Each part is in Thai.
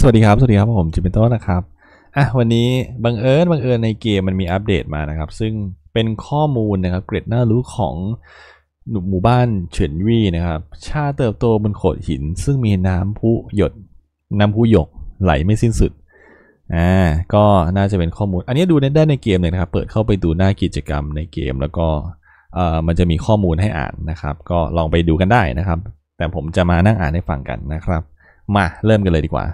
สวัสดีครับสวัสดีครับ ผมจิเป็นต้นนะครับอ่ะวันนี้ บังเอิญบังเอิญในเกมมันมีอัปเดตมานะครับ ซึ่งเป็นข้อมูลนะครับ เกร็ดน่ารู้ของ หมู่บ้านเฉินวี่นะครับชาเติบโตบนโขดหิน ซึ่งมีน้ำพุหยดน้ำพุหยกไหลไม่สิ้นสุดอ่าก็น่าจะเป็นข้อมูล อันนี้ดูได้ในเกมเลยนะครับ เปิดเข้าไปดูหน้ากิจกรรมในเกมแล้วก็เอ่อมันจะมีข้อมูลให้อ่านนะครับ ก็ลองไปดูกันได้นะครับ แต่ผมจะมานั่งอ่านให้ฟังกันนะครับมา เริ่มกันเลยดีกว่า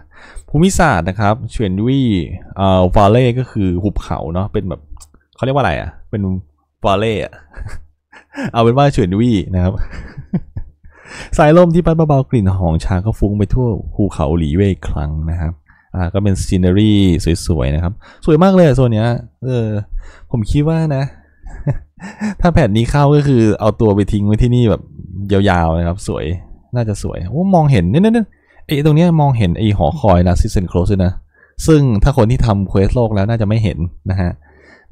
ภูมิศาสตร์นะครับเฉวนวี่เอ่อฟาเล่ก็คือหุบเขาเนาะเป็นแบบเขาเรียกว่าอะไรอะ่ะ เป็นฟาเล่อะเอาเป็นว่าเฉวนวี่นะครับ สายลมที่พัดเบาๆกลิ่นหอมชาก็ฟุ้งไปทั่วภูเขาหลีเว่ยครั้งนะครับอ่าก็เป็นซีเนอรี่สวยๆ นะครับ สวยมากเลยโซนเนี้ย เออ ผมคิดว่านะ ถ้าแผ่นนี้เข้าก็คือ เอาตัวไปทิ้งไว้ที่นี่แบบยาวๆนะครับ สวยน่าจะสวยโอ้มองเห็นเนี่ยไอ้ตรงเนี้ยมองเห็นไอ้หอคอยนะซิสเซนโครสยนะซึ่งถ้าคนที่ทำเควสโลกแล้วน่าจะไม่เห็นนะฮะ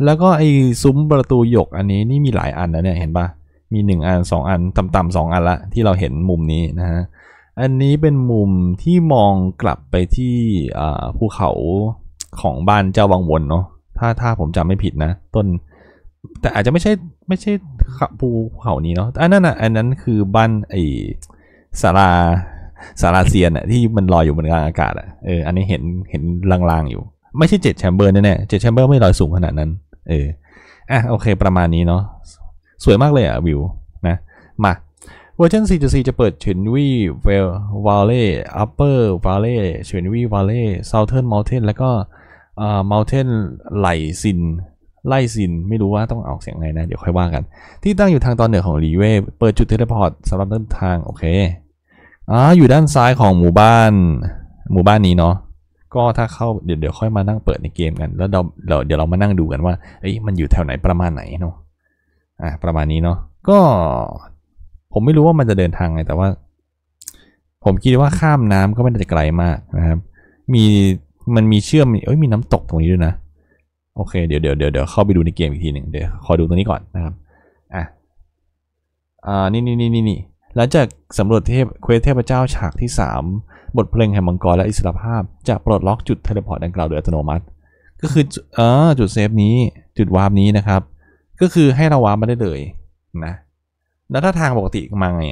แล้วก็ไอ้ซุ้มประตูหยก อันนี้นี่มีหลายอันนะเนี่ยเห็นปะมี 1 อัน 2 อันต่ำๆสองอันละที่เราเห็นมุมนี้นะฮะอันนี้เป็นมุมที่มองกลับไปที่ภูเขาของบ้านเจ้าวังวนเนาะถ้าถ้าผมจำไม่ผิดนะต้นแต่อาจจะไม่ใช่ไม่ใช่ภูเขานี้เนาะอันนั้นอ่ะอันนั้นคือบ้านไอศาลาสาราเซียนอะที่มันลอยอยู่บนกลางอากาศอะเออ อันนี้เห็นเห็นลางๆอยู่ไม่ใช่เจ็ดแชมเบอร์แน่ๆเจ็ดแชมเบอร์ไม่ลอยสูงขนาดนั้นเอออ่ะโอเคประมาณนี้เนาะสวยมากเลยอะวิวนะมาเวอร์ชัน4.4 จะเปิดเชนวีเวลวาเล่อัปเปอร์วาเล่เชนวีวาเล่เซาเทิร์นมอลเทนแล้วก็อ่ามัลเทนไหลซิน ไล่ซินไม่รู้ว่าต้องออกเสียงไงนะ เดี๋ยวค่อยว่ากัน ที่ตั้งอยู่ทางตอนเหนือของลีเว่เปิดจุดเทเลพอร์ตสำหรับเดินทางโอเคอ๋ออยู่ด้านซ้ายของหมู่บ้าน หมู่บ้านนี้เนาะก็ถ้าเข้าเดี๋ยวเดี๋ยวค่อยมานั่งเปิดในเกมกัน แล้วเราเราเดี๋ยวเรามานั่งดูกันว่าเอ้ยมันอยู่แถวไหนประมาณไหนเนาะอ่ะประมาณนี้เนาะก็ผมไม่รู้ว่ามันจะเดินทางไงแต่ว่า ผมคิดว่าข้ามน้ำก็ไม่ได้จะไกลมากนะครับ มีมันมีเชื่อมเอ้ยมีน้ำตกตรงนี้ด้วยนะโอเคเดี๋ยวเดี๋ยวเดี๋ยวเดี๋ยวเข้าไปดูในเกมอีกทีหนึ่งเดี๋ยวขอดูตรงนี้ก่อนนะครับอ่ะอ่านี่นี่นี่นี่หลังจากสำรวจเทพ เควสเทพเจ้าฉากที่ 3 บทเพลงแห่งมังกรและอิสรภาพ จะปลดล็อกจุดเทเลพอร์ตดังกล่าวโดยอัตโนมัติ ก็คือ เออ จุดเซฟนี้ จุดวาร์ปนี้นะครับ ก็คือให้เราวาร์ปมาได้เลย นะ แล้วถ้าทางปกติมาไง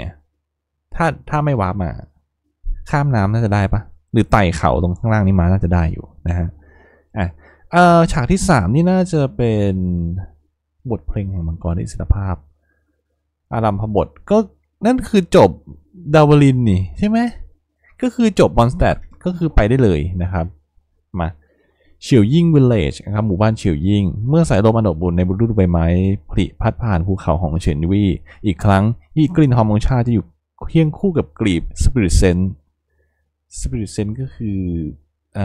ถ้า ถ้าไม่วาร์ปมา ข้ามน้ำน่าจะได้ปะ หรือไต่เขาตรงข้างล่างนี้มาน่าจะได้อยู่นะฮะ อ่ะเออฉากที่ 3นี่น่าจะเป็นบทเพลงแห่งมังกรอิสรภาพ อารัมพบทก็นั่นคือจบ ดาวลิน นี่ ใช่ไหมก็คือจบ บอนสเตดก็คือไปได้เลยนะครับมาเฉียวยิ่งวิลเลจนะครับหมู่บ้านเฉียวยิ่งเมื่อสายลมอันดบุญในบรรดุใบไม้ ผลิพัดผ่านภูเขาของเฉินวี่อีกครั้งที่กลิ่นหอมของชาจะอยู่เคียงคู่กับกลีบสปิริตเซนสปิริตเซนก็คืออ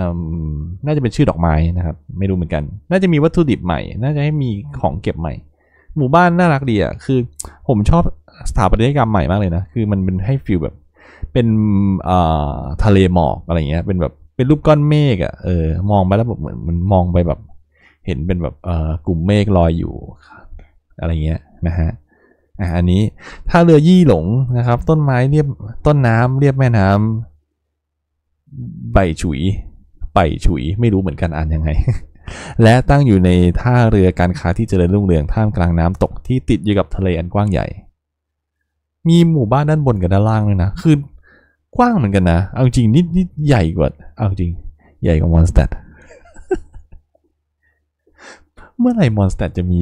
น่าจะเป็นชื่อดอกไม้นะครับไม่รู้เหมือนกัน น่าจะมีวัตถุดิบใหม่น่าจะให้มีของเก็บใหม่ หมู่บ้านน่ารักดีอ่ะคือผมชอบสถาปัตยกรรมใหม่มากเลยนะ คือมันเป็นให้ฟิลแบบเป็นอ่อทะเลหมอกอะไรเงี้ย เป็นแบบเป็นรูปก้อนเมฆอะ่ะ เออ มองไปแล้วแบบเหมือนมันมองไปแบบเห็นเป็นแบบเอ่อกลุ่มเมฆลอยอยู่อะไรเงี้ยนะฮะอ่ะอันนี้ถ้าเรือยี่หลงนะครับต้นไม้เรียบต้นน้ำเรียบแม่น้ำ ใบฉุยใบฉุยไม่รู้เหมือนกันอ่านยังไง และตั้งอยู่ในท่าเรือการค้าที่เจริญรุ่งเรืองท่ามกลางน้ำตกที่ติดอยู่กับทะเลอันกว้างใหญ่มีหมู่บ้านด้านบนกับด้านล่างเลยนะ คือ กว้างเหมือนกันนะ เอาจริงนิดนิดใหญ่กว่า เอาจริง ใหญ่กว่ามอนสเตดเมื่อไหร่มอนสเตดจะมี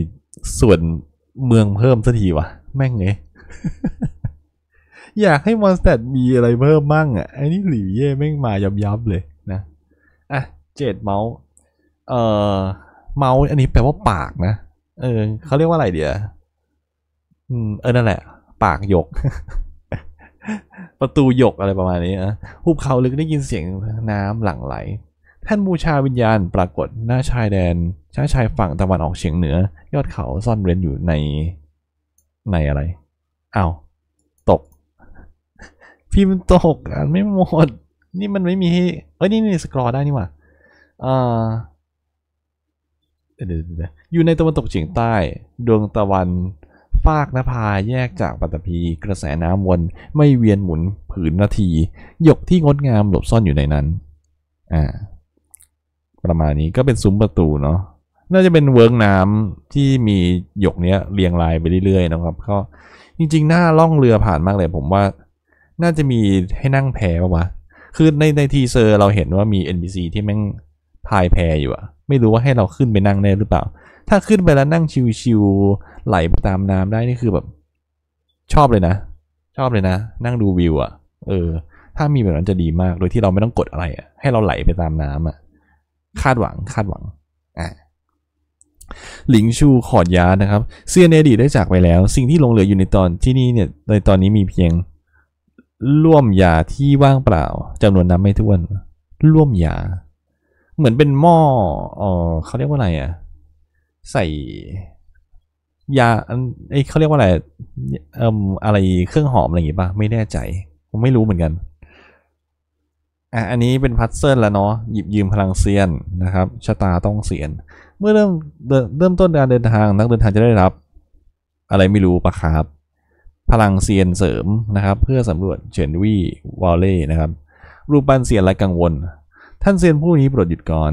ส่วนเมืองเพิ่มสักทีวะ แม่งเลยอยากให้มอนสเตดมีอะไรเพิ่มมั่งอ่ะไอ้นี่หลิวเย่แม่งมายับยับเลยนะ อ่ะเจ็ดเมาส์ เอ่อเมาส์ อันนี้แปลว่าปากนะ เออเขาเรียกว่าอะไรเดี๋ยว อืมเออนั่นแหละปากหยก ประตูหยกอะไรประมาณนี้นะภูเขาลึกได้ยินเสียงน้ำหลั่งไหล ท่านบูชาวิญญาณปรากฏหน้าชายแดน ชายชายฝั่งตะวันออกเฉียงเหนือ ยอดเขาซ่อนเร้นอยู่ในในอะไร เอา้าตก พิมพ์ตกอ่านไม่หมด นี่มันไม่มีเอ้ยนี่นี่สกรอได้นี่หว่าอ่าอยู่ในตะวันตกเฉียงใต้ ดวงตะวันฟากนภาแยกจากปัตภี กระแสน้ำวน ไม่เวียนหมุนผืนนาที หยกที่งดงามหลบซ่อนอยู่ในนั้นอ่าประมาณนี้ก็เป็นซุ้มประตูเนาะน่าจะเป็นเวิร์กน้ำที่มีหยกเนี้ยเรียงรายไปเรื่อย ๆ นะครับ ก็จริงๆหน้าล่องเรือผ่านมากเลยผมว่า น่าจะมีให้นั่งแพปะวะ คือในในทีเซอร์เราเห็นว่ามี NPC ที่แม่งพายแพอยู่อะไม่รู้ว่าให้เราขึ้นไปนั่งได้หรือเปล่า ถ้าขึ้นไปแล้วนั่งชิวๆไหลไปตามน้ำได้นี่คือแบบ ชอบเลยนะ ชอบเลยนะ นั่งดูวิวอะ่ะเออ ถ้ามีแบบนั้นจะดีมาก โดยที่เราไม่ต้องกดอะไรอะ่ะ ให้เราไหลไปตามน้ำอ่ะคาดหวัง คาดหวังอ่ะหลิงชูขอดยานะครับเซียนเอดีได้จากไปแล้ว สิ่งที่หลงเหลืออยู่ในตอนที่นี่เนี่ย ในตอนนี้มีเพียง ร่วมยาที่ว่างเปล่าจำนวนน้ำไม่ท้วน ร่วมยา เหมือนเป็นหม้ออ๋อเขาเรียกว่าอะไรอะ่ะใส่ยาไอเขาเรียกว่าอะไรเอ่ออะไรเครื่องหอมอะไรอย่างงี้ป่ะ ไม่แน่ใจผมไม่รู้เหมือนกัน อ่ะ อันนี้เป็นพัทเซิ์แล้วเนาะ หยิบยืมพลังเซียนนะครับ ชะตาต้องเสียน เมื่อเริ่มเริ่มต้นการเดินทางนักเดินทางจะได้รับ อะไรไม่รู้ปะครับ พลังเซียนเสริมนะครับ เพื่อสำรวจเฉินวี่วอลเล่นะครับ รูปปั้นเซียนไรกังวล ท่านเซียนผู้นี้โปรดหยุดก่อน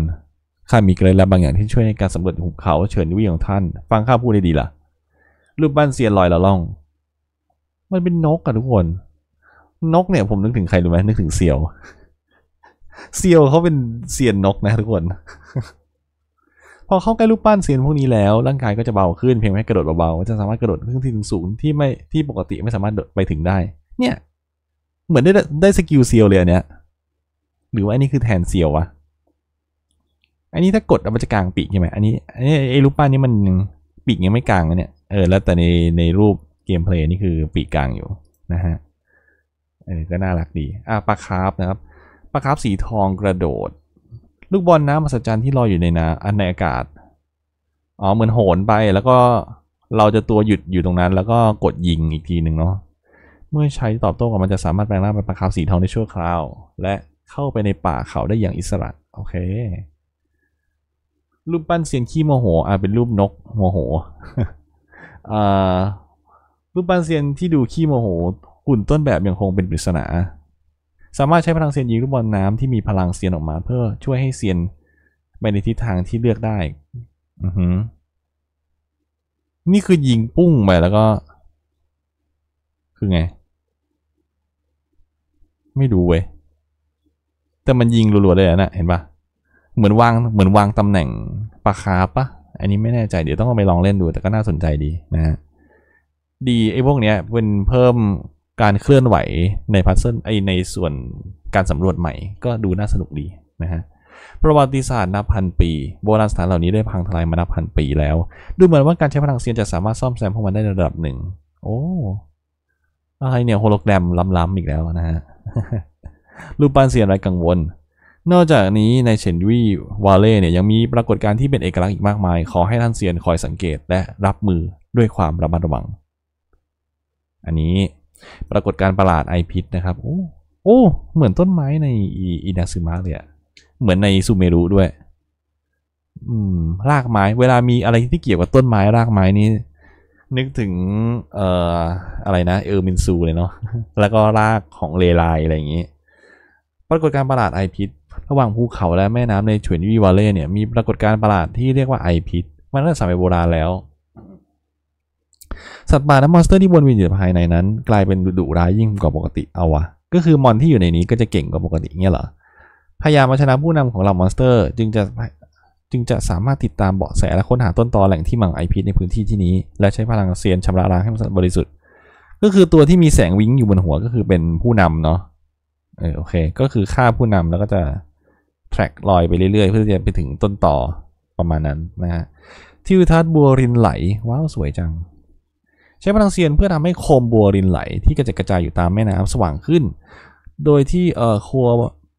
ข้ามีเกล็ดลับบางอย่าง ที่ช่วยในการสำรวจหุบเขาเฉินวี่ของท่าน ฟังข้าพูดได้ดีละ่ะรูปบ้านเซียนลอยละล่อง มันเป็นนกอะทุกคน นกเนี่ย ผมนึกถึงใครรู้ไหมนึกถึงเซียวเซียวเขาเป็นเซียนนกนะทุกคน พอเข้าใกล้รูปปั้นเซียนพวกนี้แล้วร่างกายก็จะเบาขึ้น เพียงแค่กระโดดเบาๆจะสามารถกระโดดขึ้นที่สูงที่ไม่ที่ปกติไม่สามารถไปถึงได้ เนี่ย เหมือนได้ได้สกิลเซียวเลยอันเนี้ยหรือว่าอันนี้คือแทนเซียววะ อันนี้ถ้ากดมันจะกลางปีกใช่ไหมอันนี้ไอ้รูปปั้นนี้มันปีกยังไม่กลางเนี่ยเออแล้วแต่ในในรูปเกมเพลย์นี่คือปีกกลางอยู่นะฮะเออก็น่ารักดีอ่ะปลาคาร์ฟนะครับปลาคาร์ฟสีทองกระโดด ลูกบอลน้ำมหัศจรรย์ที่ลอยอยู่ในน้ำอันในอากาศอ๋อเหมือนโหนไปแล้วก็เราจะตัวหยุดอยู่ตรงนั้น แล้วก็กดยิงอีกทีหนึ่งเนาะเมื่อใช้ตอบโต้กับมันจะสามารถแปลงร่างเป็นปลาคาร์ฟสีทองได้ชั่วคราว และเข้าไปในป่าเขาได้อย่างอิสระโอเค รูปปั้นเสียงขี้โมโหอ่ะเป็นรูปนกโมโหรูปปั้นเซียนที่ดูขี้โมโหหุ่นต้นแบบยังคงเป็นปริศนา สามารถใช้พลังเซียนยิงลูกบอลน้ำที่มีพลังเซียนออกมาเพื่อช่วยให้เซียนไปในทิศทางที่เลือกได้ อือหือนี่คือยิงปุ้งไปแล้วก็ คือไง ไม่ดูเว้ย แต่มันยิงรัวๆเลยนะเห็นปะเหมือนวาง เหมือนวางตำแหน่งปลาคาปะอันนี้ไม่แน่ใจ เดี๋ยวต้องไปลองเล่นดูแต่ก็น่าสนใจดีนะฮะ ดี ไอ้พวกเนี้ยเป็นเพิ่มการเคลื่อนไหวในพัซเซิลไอในส่วนการสำรวจใหม่ก็ดูน่าสนุกดีนะฮะประวัติศาสตร์นับพันปี โบราณสถานเหล่านี้ได้พังทลายมานับพันปีแล้ว ดูเหมือนว่าการใช้พลังเซียนจะสามารถซ่อมแซมพวกมันได้ระดับหนึ่ง โอ้อะไรเนี่ยโฮโลแกรมล้ำๆอีกแล้วนะฮะรูปปั้นเซียนไรกังวลนอกจากนี้ในเชนวีวาเล่เนี่ยยังมีปรากฏการณ์ที่เป็นเอกลักษณ์อีกมากมาย ขอให้ท่านเซียนคอยสังเกตและรับมือด้วยความระมัดระวัง อันนี้ปรากฏการณ์ประหลาดไอพิษนะครับโอ้โอ้เหมือนต้นไม้ในอินาซึมะเลยอะเหมือนในซูเมรุด้วยอืมรากไม้เวลามีอะไรที่เกี่ยวกับต้นไม้รากไม้นี้ นึกถึง เอ่ออะไรนะเออมินซูเลยเนาะแล้วก็รากของเลไลอะไรอย่างนี้ ปรากฏการณ์ประหลาดไอพิษระหว่างภูเขาและแม่น้ำในเฉวนยีวาเล่เนี่ยมีปรากฏการณ์ประหลาดที่เรียกว่า ไอพิษมันเริ่มสมัยโบราณแล้ว สัตว์ป่าและมอนสเตอร์ที่วนเวียนอยู่ภายในนั้น กลายเป็นดุร้ายยิ่งกว่าปกติเอาวะก็คือมอนที่อยู่ในนี้ก็จะเก่งกว่าปกติเงี้ยเหรอ พยายามชนะผู้นำของเรามอนสเตอร์ จึงจะจึงจะสามารถติดตามเบาะแสและค้นหาต้นตอแหล่งที่มั่งไอพิษในพื้นที่ที่นี้ และใช้พลังเซียนชำระล้างให้มันบริสุทธิ์ ก็คือตัวที่มีแสงวิ้งอยู่บนหัวก็คือเป็นผู้นำเนาะเออโอเค ก็คือฆ่าผู้นำแล้วก็จะแทร็กลอยไปเรื่อยๆ เพื่อจะไปถึงต้นต่อประมาณนั้นนะฮะทิวทัศน์บัวรินไหลว้าวสวยจัง ใช้พลังเซียนเพื่อทำให้โคมบัวรินไหล ที่กระจัดกระจายอยู่ตามแม่น้ำสว่างขึ้น โดยที่เอ่อครัว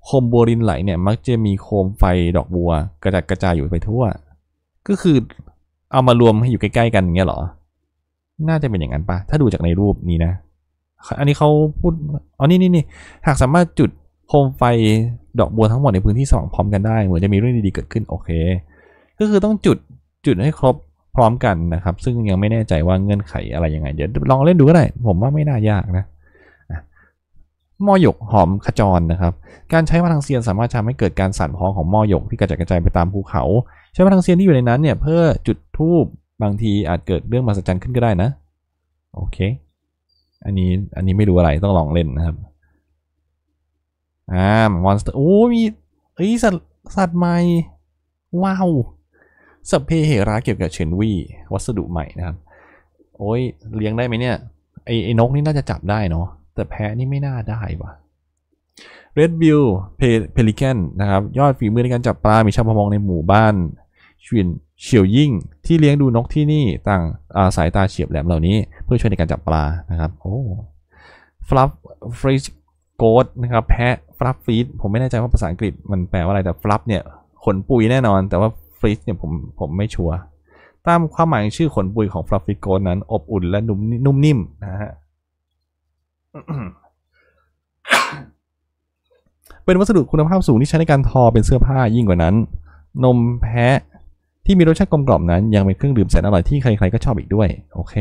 โคมบัวรินไหลเนี่ยมักจะมีโคมไฟดอกบัว กระจัดกระจายอยู่ไปทั่วก็คือเอามารวมให้อยู่ใกล้ ๆ กันอย่างเงี้ยหรอ น่าจะเป็นอย่างนั้นปะถ้าดูจากในรูปนี้นะ อันนี้เขาพูดอ๋อนี่นี่นี่หากสามารถจุดโคมไฟดอกบัวทั้งหมดในพื้นที่สองพร้อมกันได้ เหมือนจะมีเรื่องดีๆ เกิดขึ้นโอเค ก็คือต้องจุดจุดให้ครบพร้อมกันนะครับ ซึ่งยังไม่แน่ใจว่าเงื่อนไขอะไรยังไง เดี๋ยวลองเล่นดูก็ได้ ผมว่าไม่น่ายากนะมอหยกหอมขจรนะครับ การใช้พลังเซียนสามารถทำให้เกิดการสั่นพ้องของมอหยก ที่กระจายกระจายไปตามภูเขา ใช้พลังเซียนที่อยู่ในนั้นเนี่ยเพื่อจุดทูบบางทีอาจเกิดเรื่องมหัศจรรย์ขึ้นก็ได้นะโอเค อันนี้อันนี้ไม่รู้อะไรต้องลองเล่นนะครับอ่ามอนสเตอร์โอ้มีเอ้สัตว์สัตว์ใหม่ ว้าวสัพเพเหราเกี่ยวกับเชนวี วัสดุใหม่นะครับ โอ้ยเลี้ยงได้ไหมเนี่ย ไอไอนกนี่น่าจะจับได้เนาะแต่แพ้นี่ไม่น่าได้วะ่ะ Red Bill p e l ลิ a n นะครับยอดฝีมือในการจับปลา มีชาวประมงในหมู่บ้านชวินเฉียวยิ่ง ที่เลี้ยงดูนกที่นี่ ต่างาสายตาเฉียบแหลมเหล่านี้ เพื่อช่วยในการจับปลานะครับโอ้ฟลัฟฟริชโกดนะครับแพะฟลับฟีดผมไม่แน่ใจว่าภาษาอังกฤษมันแปลว่าอะไรแต่ฟลับเนี่ยขนปุยแน่นอน แต่ว่าฟีดเนี่ยผมผมไม่ชัวร์ตามความหมายชื่อขนปุยของฟลับฟีดโกดนั้นอบอุ่นและนุ่มนุ่มนิ่มนะฮะเป็นวัสดุคุณภาพสูงที่ใช้ในการทอเป็นเสื้อผ้ายิ่งกว่านั้นนมแพะที่มีรสชาติกลมกล่อมนั้น ยังเป็นเครื่องดื่มแสนอร่อยที่ใครๆก็ชอบอีกด้วยโอเค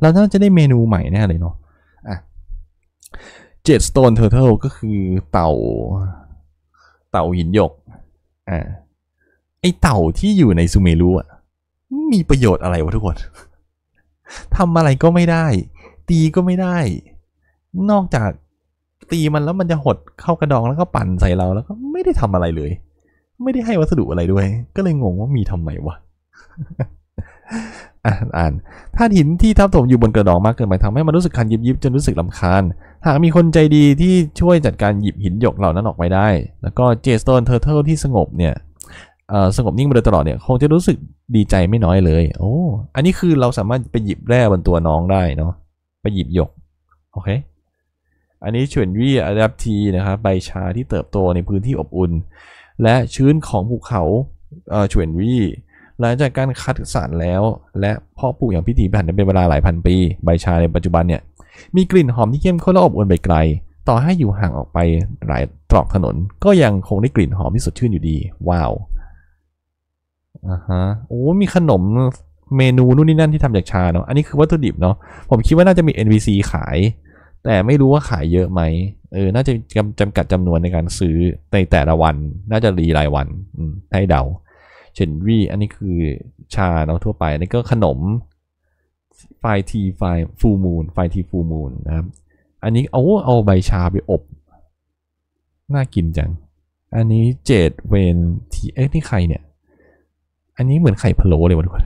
เราน่าจะได้เมนูใหม่แน่เลยเนาะอ่ะเจ็ดสโตนเทอร์เทลก็คือเต่า เต่าหินหยก อ่า ไอเต่าที่อยู่ในซูเมรุอ่ะ มีประโยชน์อะไรวะ ทุกคนทำอะไรก็ไม่ได้ ตีก็ไม่ได้ นอกจากตีมันแล้วมันจะหดเข้ากระดองแล้วก็ปั่นใส่เรา แล้วก็ไม่ได้ทำอะไรเลย ไม่ได้ให้วัสดุอะไรด้วย ก็เลยงงว่ามีทำไมวะอ่าน ถ้าหินที่ทับถมอยู่บนกระดองมากเกินไปทำ ให้มันรู้สึกคันยิบยิบจนรู้สึกลาคาญหากมีคนใจดีที่ช่วยจัดการหยิบหินหยกเหล่านั้นออกไปได้ แล้วก็เจสตตนเทอร์เทิลที่สงบเนี่ย สงบนิ่งมาโดยตลอดเนี่ย คงจะรู้สึกดีใจไม่น้อยเลย โอ้ อันนี้คือเราสามารถไปหยิบแร่บนตัวน้องได้เนาะ ไปหยิบหยก โอเค อันนี้เฉนวี่อะดัปทีนะครับ ใบชาที่เติบโตในพื้นที่อบอุ่น และชื้นของภูเขาเฉวนวี่หลังจากการคัดสรรแล้ว และเพาะปลูกอย่างพิถีพิถันเป็นเวลาหลายพันปี ใบชาในปัจจุบันเนี่ยมีกลิ่นหอมที่เข้มข้นและอบอวลไปไกล ต่อให้อยู่ห่างออกไปหลายตรอกถนน ก็ยังคงได้กลิ่นหอมที่สดชื่นอยู่ดี ว้าวอ่าฮะ โอ้ มีขนมเมนูนู่นนี่นั่นที่ทำจากชาเนาะ อันนี้คือวัตถุดิบเนาะ ผมคิดว่าน่าจะมี NVC ขาย แต่ไม่รู้ว่าขายเยอะไหมเออ น่าจะจำจำกัดจำนวนในการซื้อในแต่ละวัน น่าจะรีรายวันให้เดาเชนวี่อันนี้คือชาเนาะทั่วไปนนี่ก็ขนมไฟทีไฟฟูมูลไฟทีฟูมูลนะครับอันนี้เอาเอาใบชาไปอบ น่ากินจัง อันนี้เจดเวนทีเอ๊ะนี่ใครเนี่ย อันนี้เหมือนไข่พะโล้เลยวันก่คน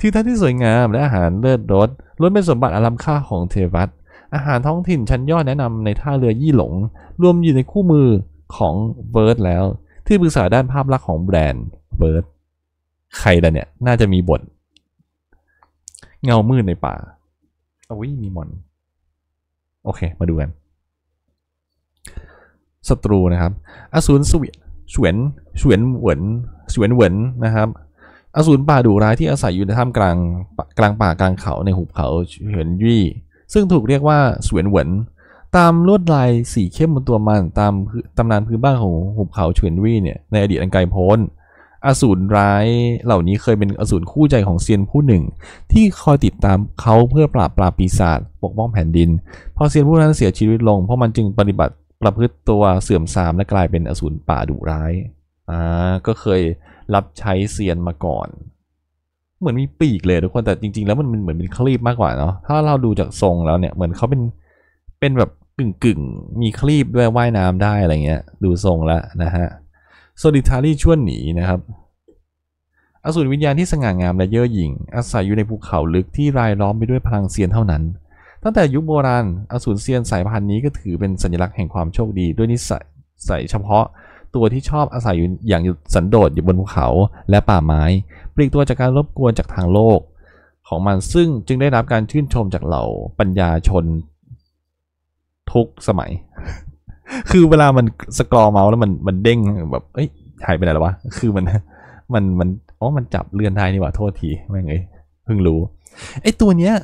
ที่ท่าที่สวยงามและอาหารเลิศรสล้วนเป็นสมบัติอลัมค่าของเทวัตอาหารท้องถิ่นชั้นยอดแนะนำในท่าเรือยี่หลง รวมอยู่ในคู่มือของเบิร์ดแล้ว ที่ปรึกษาด้านภาพลักษณ์ของแบรนด์เบิร์ดใครล่ะเนี่ยน่าจะมีบทเงามืดในป่าโอ้ย มีมอน โอเค มาดูกัน ศัตรูนะครับ อสูรสวีสวนสวนเหวน สวนเหวน นะครับ อสูรป่าดุร้ายที่อาศัยอยู่ในถ้ำกลาง กลางป่ากลางเขาในหุบเขาเฉวนยี่ ซึ่งถูกเรียกว่าสวนเหวน ตามลวดลายสีเข้มบนตัวมัน ตามตำนานพื้นบ้านของหุบเขาเฉวนวี่เนี่ย ในอดีตอันไกลโพ้นอสูรร้ายเหล่านี้เคยเป็นอสูรคู่ใจของเซียนผู้หนึ่ง ที่คอยติดตามเขาเพื่อปราบปราบปีศาจปกป้องแผ่นดิน พอเซียนผู้นั้นเสียชีวิตลงเพราะมันจึงปฏิบัติประพฤติตัวเสื่อมทรามและกลายเป็นอสูรป่าดุร้ายอ่าก็เคยรับใช้เซียนมาก่อน เหมือนมีปีกเลยทุกคนแต่จริงๆแล้วมันเหมือนเป็นคลีบมากกว่าเนาะถ้าเราดูจากทรงแล้วเนี่ยเหมือนเขาเป็นเป็นแบบกึ่งๆมีคลีบด้วยว่ายน้ำได้อะไรเงี้ยดูทรงแล้วนะฮะโซลิทารีชวนหนี นะครับ อสูรวิญญาณที่สง่างามและเย่อหยิ่งอาศัยอยู่ในภูเขาลึกที่รายล้อมไปด้วยพลังเซียนเท่านั้น ตั้งแต่ยุคโบราณอสูรเซียนสายพันธุ์นี้ก็ถือเป็นสัญลักษณ์แห่งความโชคดี ด้วยนิสัยใส่เฉพาะ ตัวที่ชอบอาศัยอยู่อย่างสันโดษอยู่บนภูเขาและป่าไม้ปลีกตัวจากการรบกวนจากทางโลก ของมันซึ่งจึงได้รับการชื่นชมจากเหล่าปัญญาชน ทุกสมัยคือเวลามันสกรอเมาส์แล้วมันมันเด้งแบบเอ้ยหายไปไหนแล้ววะคือมันมันมันอ๋อมันจับเลื่อนได้นี่หว่าโทษทีแม่งเอ้ยเพิ่งรู้ ไอ้ตัวเนี้ย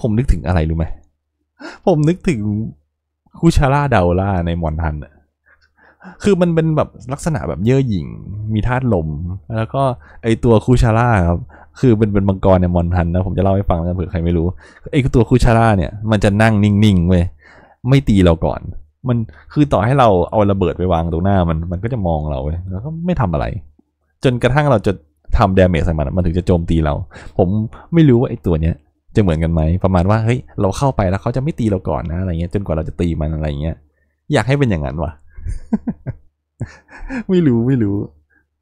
ผมนึกถึงอะไรรู้ไหม ผมนึกถึงคูชาร่าเดาวล่าในมอนทันอะคือมันเป็นแบบลักษณะแบบเย่อหยิ่งมีธาตุลม แล้วก็ไอตัวคูชาร่าครับคือเป็นเป็นมังกรในมอนทันนะผมจะเล่าให้ฟังนะเผื่อใครไม่รู้ไอตัวคูชาร่าเนี่ยมันจะนั่งนิ่งๆเว้ยไม่ตีเราก่อนมันคือต่อให้เราเอาระเบิดไปวางตรงหน้ามันมันก็จะมองเราเว้ยแล้วก็ไม่ทำอะไร จนกระทั่งเราจะทำเดเมจใส่มัน มันถึงจะโจมตีเรา ผมไม่รู้ว่าไอ้ตัวเนี้ย จะเหมือนกันไหม ประมาณว่าเฮ้ยเราเข้าไปแล้วเขาจะไม่ตีเราก่อนนะอะไรเงี้ย จนกว่าเราจะตีมันอะไรเงี้ยอยากให้เป็นอย่างนั้นวะไม่รู้ไม่รู้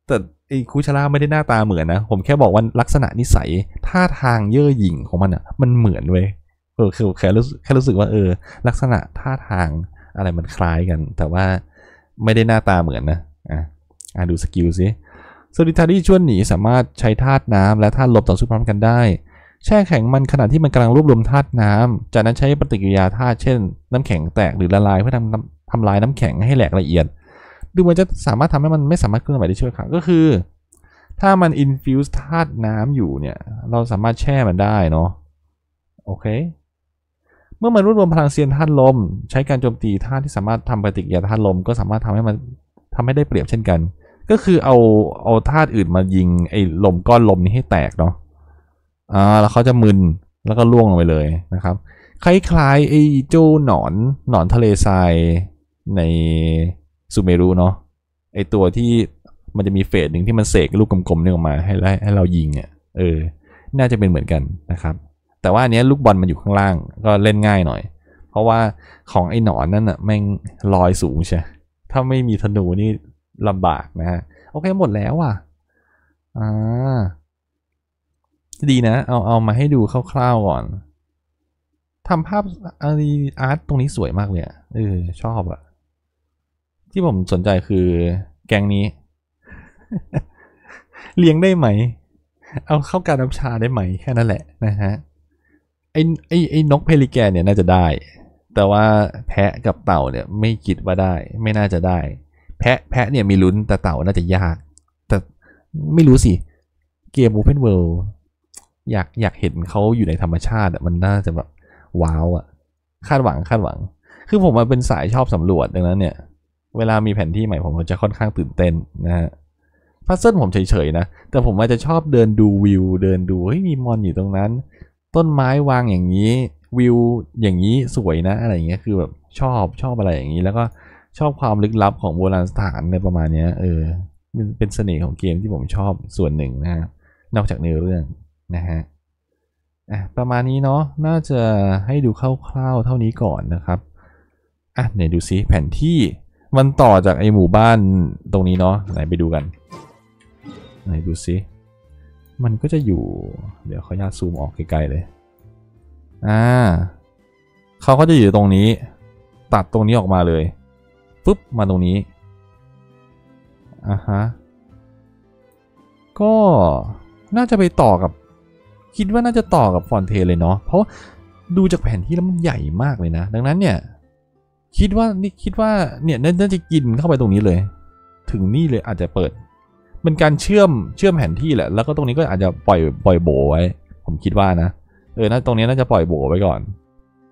แต่ไอ้คูชาร่าไม่ได้หน้าตาเหมือนนะผมแค่บอกว่าลักษณะนิสัย ท่าทางเย่อหยิ่งของมันอะ่ะ มันเหมือนเว้ยเออคือแค่รู้แค่รู้สึกว่าเออ ลักษณะท่าทางอะไร มันคล้ายกันแต่ว่าไม่ได้หน้าตาเหมือนนะอ่ะอ่ะดูสกิลสิสลิทารี่ช่วนหนีสามารถใช้ธาตุน้ำและธาตุลมต่อสู้พร้อมกันได้แช่แข็งมันขณะที่มันกำลังรวบรวมธาตุน้ำ จากนั้นใช้ปฏิกิริยาธาตุเช่น น้ำแข็งแตกหรือละลายเพื่อทำทำลายน้ำแข็งให้แหลกละเอียด ดูมันจะสามารถทำให้มันไม่สามารถเคลื่อนไหวได้ชั่วครั้งก็คือ ถ้ามันอินฟิวส์ธาตุน้ำอยู่เนี่ยเราสามารถแช่มันได้เนาะโอเคมื่อมันรวบรวมพลังเซียนธาตุลม ใช้การโจมตีธาตุที่สามารถทำปฏิกิริยาธาตุลมก็สามารถทำให้มันทำให้ได้เปรียบเช่นกัน ก็คือเอาเอาธาตุอื่นมายิงไอ้ลมก้อนลมนี้ให้แตกเนาะอ่าแล้วเขาจะมึนแล้วก็ล่วงลงไปเลยนะครับคล้ายๆไอ้โจ้หนอน หนอนทะเลทรายในซูเมรุเนาะไอ้ตัวที่มันจะมีเฟสหนึ่งที่มันเสกลูกกลมๆนี่ออกมาให้ให้เรายิงี่ยเออน่าจะเป็นเหมือนกันนะครับแต่ว่าอันนี้ลูกบอลมันอยู่ข้างล่างก็เล่นง่ายหน่อย เพราะว่าของไอ้หนอนนั่นอ่ะ แม่งลอยสูงใช่ ถ้าไม่มีธนูนี่ลำบากนะฮะโอเคหมดแล้วอ่ะอ่าดีนะเอาเอามาให้ดูคร่าวๆก่อนทำภาพอาร์ตตรงนี้สวยมากเลยเออ ชอบอะที่ผมสนใจคือแกงนี้ เลี้ยงได้ไหม เอาเข้าการรับชาได้ไหมแค่นั้นแหละ นะฮะไอ้ไอ้ไอ้นกเพลิแกนเนี่ยน่าจะได้ แต่ว่าแพะกับเต่าเนี่ยไม่คิดว่าได้ ไม่น่าจะได้ แพะแพะเนี่ยมีลุ้นแต่เต่าน่าจะยาก แต่ไม่รู้สิเกมโอเพนเวิลด์อยากอยากเห็นเขาอยู่ในธรรมชาติมันน่าจะแบบว้าวอะคาดหวังคาดหวัง คือผมมาเป็นสายชอบสำรวจดังนั้นเนี่ย เวลามีแผนที่ใหม่ผมก็จะค่อนข้างตื่นเต้นนะฮะพัซเซิลผมเฉยๆนะ แต่ผมอาจจะชอบเดินดูวิวเดินดูเฮ้ยมีมอนอยู่ตรงนั้นต้นไม้วางอย่างนี้วิวอย่างนี้สวยนะอะไรอย่างเงี้ยคือแบบชอบชอบอะไรอย่างนี้ แล้วก็ชอบความลึกลับของโบราณสถานในประมาณเนี้ยเออนเป็นเสน่ห์ของเกมที่ผมชอบส่วนหนึ่งนะฮะนอกจากเนื้อเรื่องนะฮะอ่ะประมาณนี้เนาะน่าจะให้ดูคร่าว ๆเท่านี้ก่อนนะครับอ่ะไหนดูซิแผนที่มันต่อจากไอหมู่บ้านตรงนี้เนาะไหนไปดูกันไหนดูซิมันก็จะอยู่ เดี๋ยวขอญาตซูมออกไกลๆเลย อ่า เขาก็จะอยู่ตรงนี้ ตัดตรงนี้ออกมาเลย ปุ๊บ มาตรงนี้ อ่าฮะ ก็น่าจะไปต่อกับ คิดว่าน่าจะต่อกับฟอนเทเลยเนาะ เพราะดูจากแผนที่แล้วมันใหญ่มากเลยนะ ดังนั้นเนี่ย คิดว่า นี่คิดว่า เนี่ย น่าจะกินเข้าไปตรงนี้เลย ถึงนี่เลยอาจจะเปิดเป็นการเชื่อมเชื่อมแผนที่แหละแล้วก็ตรงนี้ก็อาจจะปล่อย ปล่อยโบไว้ผมคิดว่านะเออนะตรงนี้น่าจะปล่อยโบไว้ก่อน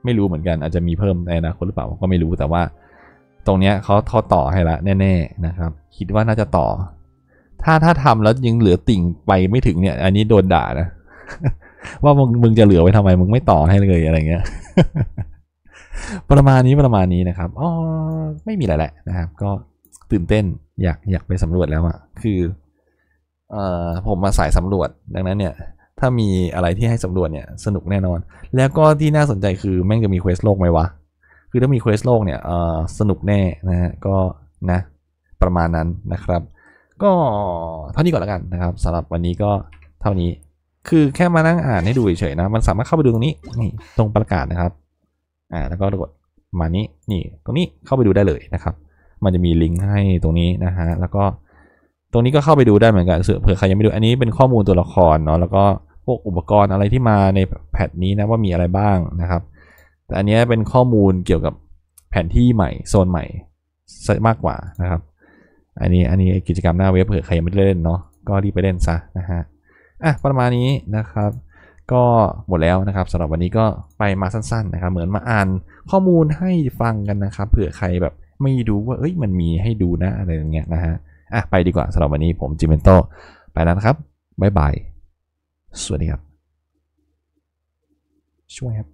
ไม่รู้เหมือนกันอาจจะมีเพิ่มในอนาคตหรือเปล่าก็ไม่รู้แต่ว่า ตรงนี้เขาทอต่อให้ละแน่ ๆนะครับ คิดว่าน่าจะต่อ ถ้าถ้าทำแล้วยังเหลือติ่งไปไม่ถึงเนี่ย อันนี้โดนด่านะว่ามึงมึงจะเหลือไว้ทำไมมึงไม่ต่อให้เลยอะไรเงี้ย ประมาณนี้ประมาณนี้นะครับอ๋อไม่มีอะไรแหละนะครับ ก็ตื่นเต้นอยากอยากไปสำรวจแล้วอะคือเอ่อผมมาสายสำรวจดังนั้นเนี่ยถ้ามีอะไรที่ให้สำรวจเนี่ยสนุกแน่นอน แล้วก็ที่น่าสนใจคือแม่งจะมีเควสโลกไหมวะคือถ้ามีเควสโลกเนี่ยเอ่อสนุกแน่นะฮะก็นะประมาณนั้นนะครับ ก็เท่านี้ก่อนแล้วกันนะครับสำหรับวันนี้ก็เท่านี้คือแค่มานั่งอ่านให้ดูเฉยๆนะมันสามารถเข้าไปดูตรงนี้นี่ตรงประกาศนะครับอ่าแล้วก็กดมานี้นี่ตรงนี้เข้าไปดูได้เลยนะครับ มันจะมีลิงก์ให้ตรงนี้นะฮะแล้วก็ตรงนี้ก็เข้าไปดูได้เหมือนกัน เผื่อใครยังไม่ดูอันนี้เป็นข้อมูลตัวละครเนาะแล้วก็พวกอุปกรณ์อะไรที่มาในแพทนี้นะว่ามีอะไรบ้างนะครับ แต่อันนี้เป็นข้อมูลเกี่ยวกับแผนที่ใหม่โซนใหม่มากกว่านะครับ อันนี้อันนี้กิจกรรมหน้าเว็บเผื่อใครยังไม่เล่นเนาะก็รีบไปเล่นซะนะฮะอ่ะประมาณนี้นะครับก็หมดแล้วนะครับสำหรับวันนี้ก็ไปมาสั้น ๆนะครับ เหมือนมาอ่านข้อมูลให้ฟังกันนะครับ เผื่อใครแบบไม่รู้ว่าเอ้ยมันมีให้ดูนะอะไรอย่างเงี้ยนะฮะอ่ะไปดีกว่าสำหรับวันนี้ผม จิมเมนโตไปแล้วนะครับ บ๊ายบาย สวัสดีครับช่วยครับ